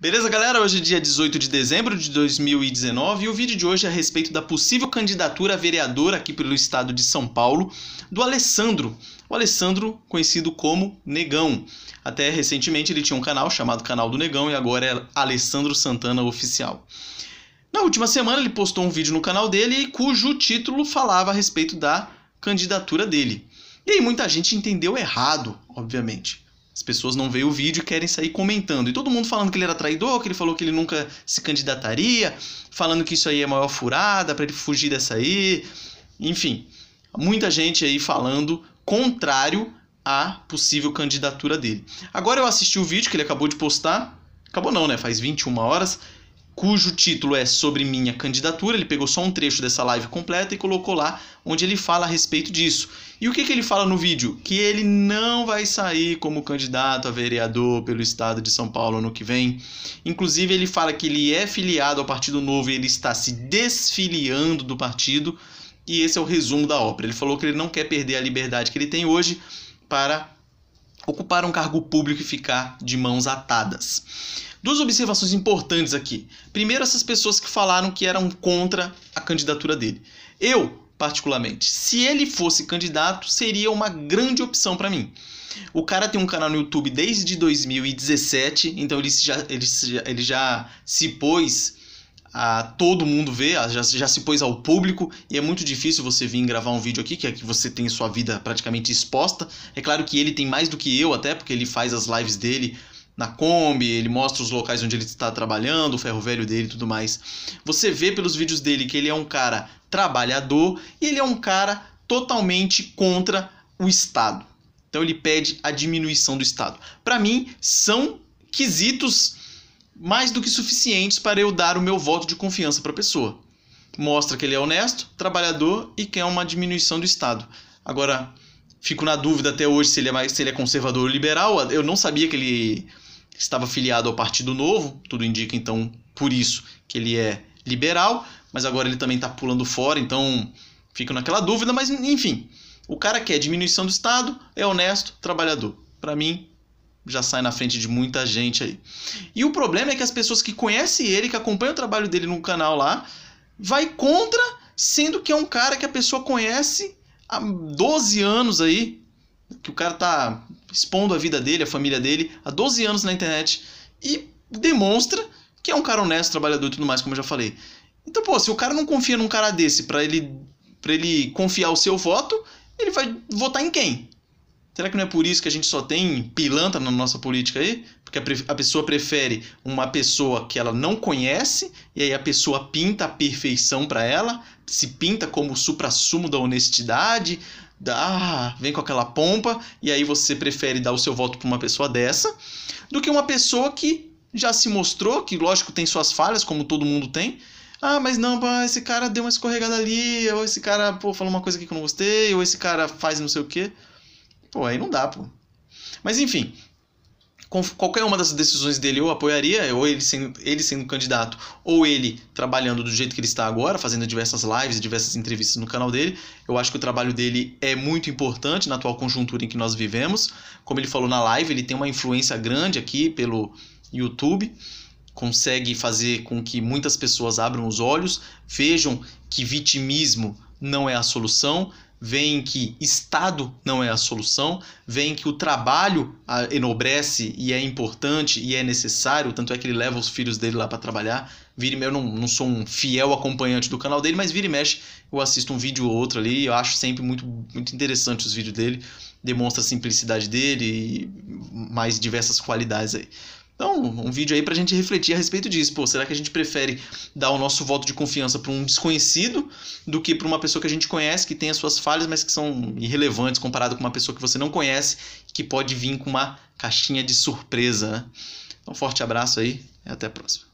Beleza, galera? Hoje é dia 18 de dezembro de 2019 e o vídeo de hoje é a respeito da possível candidatura a vereador aqui pelo estado de São Paulo do Alessandro. O Alessandro, conhecido como Negão. Até recentemente ele tinha um canal chamado Canal do Negão e agora é Alessandro Santana Oficial. Na última semana ele postou um vídeo no canal dele cujo título falava a respeito da candidatura dele. E aí muita gente entendeu errado, obviamente. As pessoas não veem o vídeo e querem sair comentando. E todo mundo falando que ele era traidor, que ele falou que ele nunca se candidataria, falando que isso aí é maior furada para ele fugir dessa aí. Enfim, muita gente aí falando contrário à possível candidatura dele. Agora eu assisti o vídeo que ele acabou de postar. Acabou não, né? Faz 21 horas cujo título é Sobre Minha Candidatura. Ele pegou só um trecho dessa live completa e colocou lá onde ele fala a respeito disso. E o que, que ele fala no vídeo? Que ele não vai sair como candidato a vereador pelo estado de São Paulo ano que vem. Inclusive, ele fala que ele é filiado ao Partido Novo e ele está se desfiliando do partido. E esse é o resumo da obra. Ele falou que ele não quer perder a liberdade que ele tem hoje para ocupar um cargo público e ficar de mãos atadas. Duas observações importantes aqui. Primeiro, essas pessoas que falaram que eram contra a candidatura dele. Eu, particularmente, se ele fosse candidato, seria uma grande opção para mim. O cara tem um canal no YouTube desde 2017, então ele já, ele, ele já se pôs a todo mundo ver, já, já se pôs ao público, e é muito difícil você vir gravar um vídeo aqui, que é que você tem sua vida praticamente exposta. É claro que ele tem mais do que eu, até porque ele faz as lives dele na Kombi, ele mostra os locais onde ele está trabalhando, o ferro velho dele e tudo mais. Você vê pelos vídeos dele que ele é um cara trabalhador e ele é um cara totalmente contra o Estado. Então ele pede a diminuição do Estado. Para mim, são quesitos mais do que suficientes para eu dar o meu voto de confiança para a pessoa. Mostra que ele é honesto, trabalhador e quer uma diminuição do Estado. Agora, fico na dúvida até hoje se ele é, mais, se ele é conservador ou liberal. Eu não sabia que ele estava filiado ao Partido Novo, tudo indica então por isso que ele é liberal, mas agora ele também está pulando fora, então fico naquela dúvida, mas enfim, o cara quer diminuição do Estado, é honesto, trabalhador. Para mim, já sai na frente de muita gente aí. E o problema é que as pessoas que conhecem ele, que acompanham o trabalho dele no canal lá, vai contra, sendo que é um cara que a pessoa conhece há 12 anos aí, que o cara tá expondo a vida dele, a família dele, há 12 anos na internet e demonstra que é um cara honesto, trabalhador e tudo mais, como eu já falei. Então, pô, se o cara não confia num cara desse para ele para ele confiar o seu voto, ele vai votar em quem? Será que não é por isso que a gente só tem pilantra na nossa política aí? Porque a, a pessoa prefere uma pessoa que ela não conhece, e aí a pessoa pinta a perfeição para ela, se pinta como o supra-sumo da honestidade, dá, ah, vem com aquela pompa, e aí você prefere dar o seu voto para uma pessoa dessa, do que uma pessoa que já se mostrou, que lógico tem suas falhas, como todo mundo tem. Ah, mas não, esse cara deu uma escorregada ali, ou esse cara pô, falou uma coisa que eu não gostei, ou esse cara faz não sei o quê. Pô, aí não dá, pô. Mas enfim, qualquer uma das decisões dele eu apoiaria, ou ele sendo, ele sendo candidato, ou ele trabalhando do jeito que ele está agora, fazendo diversas lives, diversas entrevistas no canal dele. Eu acho que o trabalho dele é muito importante na atual conjuntura em que nós vivemos. Como ele falou na live, ele tem uma influência grande aqui pelo YouTube. Consegue fazer com que muitas pessoas abram os olhos, vejam que vitimismo não é a solução, veem que Estado não é a solução, veem que o trabalho ah, enobrece e é importante e é necessário, tanto é que ele leva os filhos dele lá para trabalhar. Vira, eu não, não sou um fiel acompanhante do canal dele, mas vira e mexe, eu assisto um vídeo ou outro ali, eu acho sempre muito, muito interessante os vídeos dele, demonstra a simplicidade dele e mais diversas qualidades aí. Então, um vídeo aí pra gente refletir a respeito disso. Pô, será que a gente prefere dar o nosso voto de confiança para um desconhecido do que para uma pessoa que a gente conhece, que tem as suas falhas, mas que são irrelevantes comparado com uma pessoa que você não conhece, que pode vir com uma caixinha de surpresa, né? Um então, forte abraço aí e até a próxima.